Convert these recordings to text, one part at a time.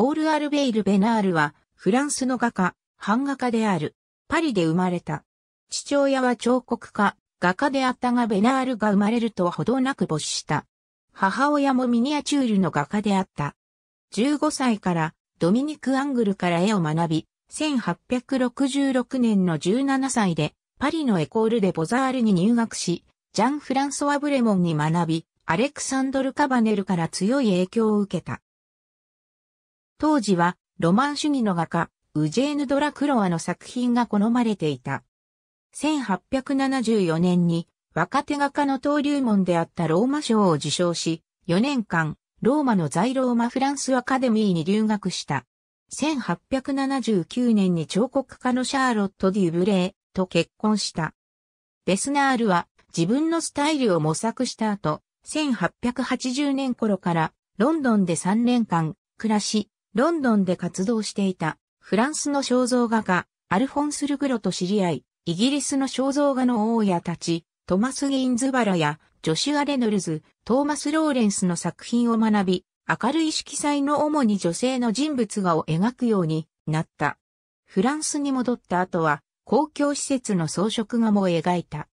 ポール・アルベイル・ベナールは、フランスの画家、版画家である。パリで生まれた。父親は彫刻家、画家であったがベナールが生まれるとほどなく没した。母親もミニアチュールの画家であった。15歳からドミニク・アングルから絵を学び、1866年の17歳でパリのエコールでボザールに入学し、ジャン・フランソワ・ブレモンに学び、アレクサンドル・カバネルから強い影響を受けた。当時はロマン主義の画家、ウジェーヌ・ドラクロワの作品が好まれていた。1874年に若手画家の登竜門であったローマ賞を受賞し、4年間、ローマの在ローマフランスアカデミーに留学した。1879年に彫刻家のシャーロット・デュブレーと結婚した。ベスナールは自分のスタイルを模索した後、1880年頃からロンドンで3年間暮らし、ロンドンで活動していた、フランスの肖像画家、アルフォンス・ルグロと知り合い、イギリスの肖像画の大家たち、トマス・ギンズバラや、ジョシュア・レノルズ、トーマス・ローレンスの作品を学び、明るい色彩の主に女性の人物画を描くようになった。フランスに戻った後は、公共施設の装飾画も描いた。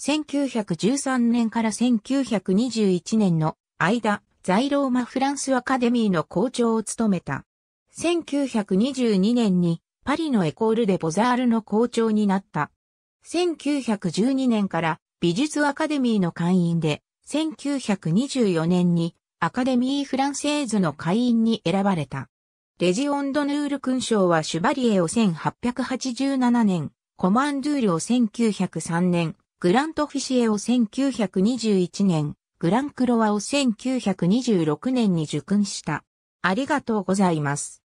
1913年から1921年の間、在ローマフランスアカデミーの校長を務めた。1922年にパリのエコールデ・ボザールの校長になった。1912年から美術アカデミーの会員で、1924年にアカデミー・フランセーズの会員に選ばれた。レジオンド・ヌール勲章はシュバリエを1887年、コマンドゥールを1903年、グラント・フィシエを1921年、グランクロワを1926年に受訓した。ありがとうございます。